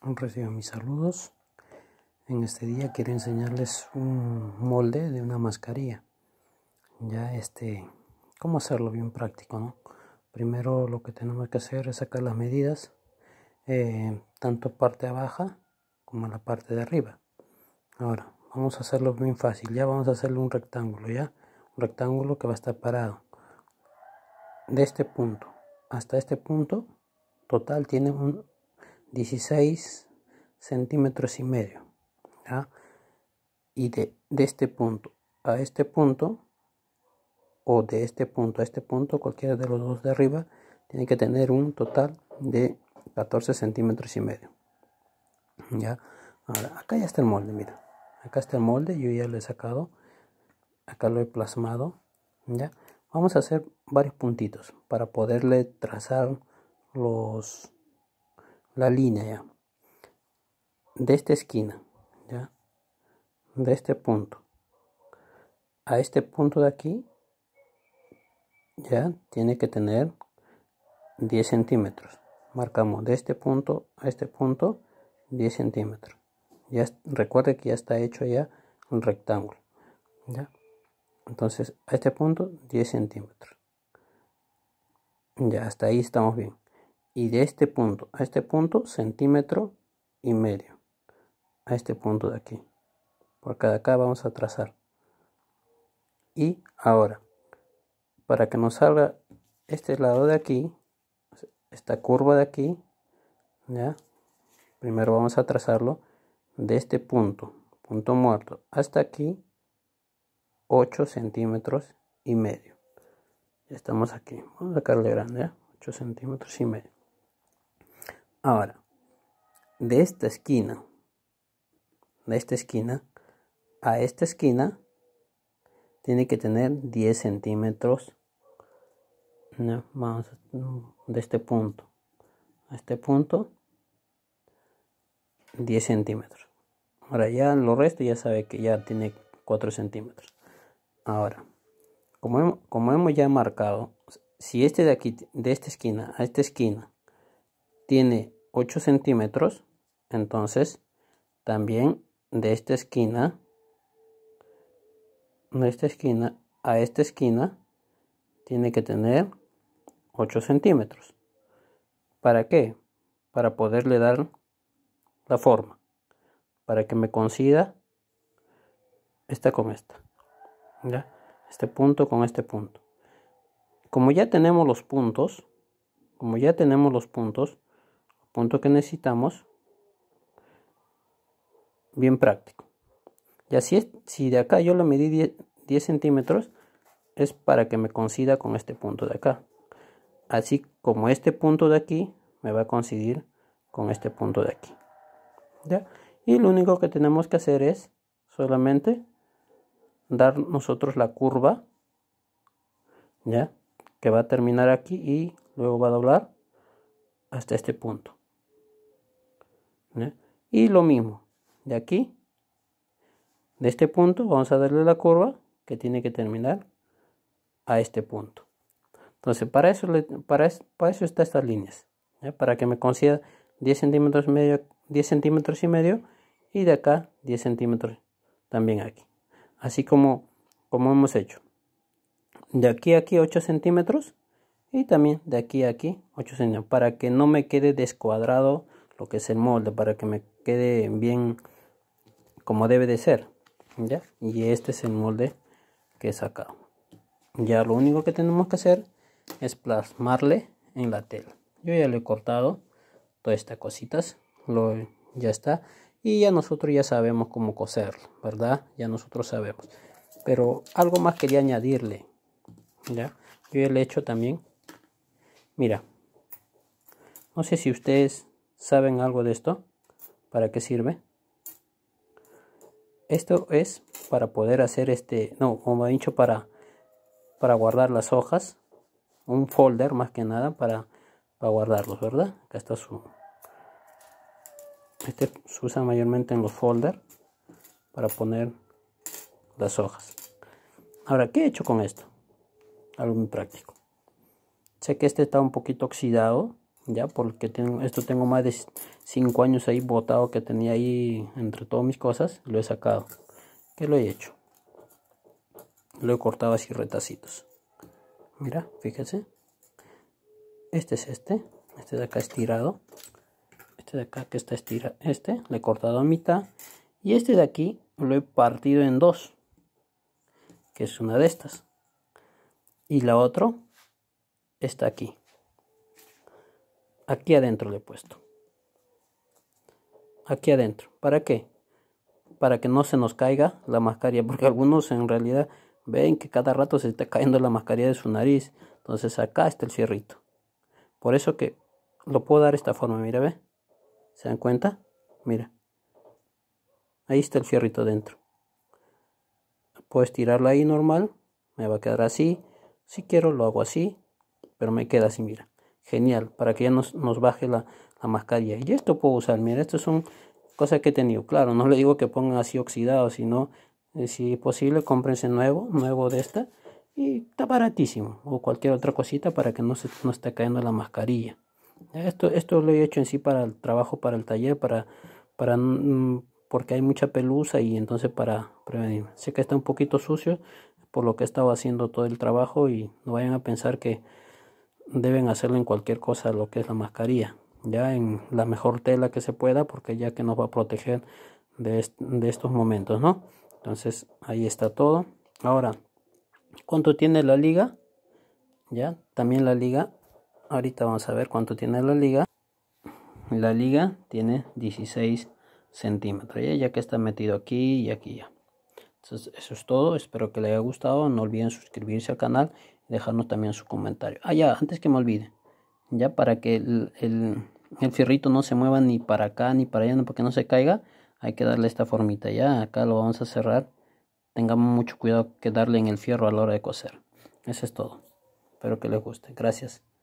Recibo mis saludos. En este día quiero enseñarles un molde de una mascarilla. Ya este, cómo hacerlo bien práctico, ¿no? Primero lo que tenemos que hacer es sacar las medidas, eh, tanto parte abajo como la parte de arriba. Ahora, vamos a hacerlo bien fácil. Ya vamos a hacerle un rectángulo, ¿ya? Un rectángulo que va a estar parado. De este punto hasta este punto, total tiene un 16 centímetros y medio. Y de, este punto a este punto, o de este punto a este punto, cualquiera de los dos de arriba, tiene que tener un total de 14 centímetros y medio. ¿ya? Ahora, acá ya está el molde, mira. Acá está el molde, yo ya lo he sacado. Acá lo he plasmado. ¿ya? Vamos a hacer varios puntitos para poderle trazar los la línea ¿ya? de esta esquina, ¿ya? de este punto a este punto de aquí, ya tiene que tener 10 centímetros. Marcamos de este punto a este punto 10 centímetros. Ya, recuerde que ya está hecho ya un rectángulo. ¿ya? Entonces, a este punto 10 centímetros. Ya, hasta ahí estamos bien y de este punto a este punto centímetro y medio a este punto de aquí por cada acá vamos a trazar y ahora para que nos salga este lado de aquí esta curva de aquí ya primero vamos a trazarlo de este punto punto muerto hasta aquí 8 centímetros y medio ya estamos aquí vamos a sacarle grande 8 ¿eh? centímetros y medio Ahora, de esta esquina, de esta esquina a esta esquina, tiene que tener 10 centímetros. ¿no? Vamos mm, de este punto a este punto, 10 centímetros. Ahora ya lo resto ya sabe que ya tiene 4 centímetros. Ahora, como como hemos ya marcado, si este de aquí, de esta esquina a esta esquina, tiene 8 centímetros, entonces también de esta esquina, de esta esquina a esta esquina, tiene que tener 8 centímetros. ¿Para qué? Para poderle dar la forma, para que me coincida esta con esta. ¿ya? Este punto con este punto. Como ya tenemos los puntos, como ya tenemos los puntos, punto que necesitamos bien práctico. Y así es, si de acá yo lo medí 10, centímetros, es para que me coincida con este punto de acá. Así como este punto de aquí me va a coincidir con este punto de aquí. ¿Ya? Y lo único que tenemos que hacer es solamente dar nosotros la curva, ¿ya? Que va a terminar aquí y luego va a doblar hasta este punto. Y lo mismo, de aquí, de este punto, vamos a darle la curva que tiene que terminar a este punto. Entonces, para eso, para para eso estas líneas, para que me consiga 10 centímetros, medio, 10 centímetros y medio y de acá 10 centímetros también aquí. Así como, como hemos hecho. De aquí a aquí 8 centímetros y también de aquí a aquí 8 centímetros para que no me quede descuadrado lo que es el molde para que me quede bien como debe de ser ya y este es el molde que he sacado ya lo único que tenemos que hacer es plasmarle en la tela yo ya le he cortado todas estas cositas lo, ya está y ya nosotros ya sabemos cómo coserlo verdad ya nosotros sabemos pero algo más quería añadirle ya yo ya le he hecho también mira no sé si ustedes ¿Saben algo de esto? ¿Para qué sirve? Esto es para poder hacer este, no, como he dicho, para, para guardar las hojas. Un folder más que nada para, para guardarlos, ¿verdad? Acá está su... Este se usa mayormente en los folders para poner las hojas. Ahora, ¿qué he hecho con esto? Algo muy práctico. Sé que este está un poquito oxidado, ya porque esto tengo más de 5 años ahí botado que tenía ahí entre todas mis cosas, lo he sacado, que lo he hecho, lo he cortado así retacitos, mira, fíjense, este es este, este de acá estirado, este de acá que está estirado, este le he cortado a mitad y este de aquí lo he partido en dos, que es una de estas, y la otra está aquí Aquí adentro le he puesto. Aquí adentro. ¿Para qué? Para que no se nos caiga la mascarilla. Porque algunos en realidad ven que cada rato se está cayendo la mascarilla de su nariz. Entonces acá está el cierrito. Por eso que lo puedo dar de esta forma. Mira, ve. ¿Se dan cuenta? Mira. Ahí está el fierrito dentro. Puedes tirarla ahí normal. Me va a quedar así. Si quiero lo hago así. Pero me queda así, mira genial para que ya nos, nos baje la, la, mascarilla y esto puedo usar mira esto son cosas que he tenido claro no le digo que pongan así oxidado sino eh, si es posible cómprense nuevo nuevo de esta y está baratísimo o cualquier otra cosita para que no se no esté cayendo la mascarilla esto esto lo he hecho en sí para el trabajo para el taller para para mm, porque hay mucha pelusa y entonces para prevenir sé que está un poquito sucio por lo que he estado haciendo todo el trabajo y no vayan a pensar que deben hacerlo en cualquier cosa lo que es la mascarilla, ya en la mejor tela que se pueda, porque ya que nos va a proteger de, estos momentos, ¿no? Entonces ahí está todo. Ahora, ¿cuánto tiene la liga? Ya, también la liga. Ahorita vamos a ver cuánto tiene la liga. La liga tiene 16 centímetros, ¿ya? ¿eh? ya que está metido aquí y aquí ya. Entonces eso es todo, espero que les haya gustado, no olviden suscribirse al canal dejarnos también su comentario. Ah, ya, antes que me olvide, ya para que el, el, fierrito no se mueva ni para acá ni para allá, porque no se caiga, hay que darle esta formita ya, acá lo vamos a cerrar. Tengamos mucho cuidado que darle en el fierro a la hora de coser. Eso es todo. Espero que les guste. Gracias.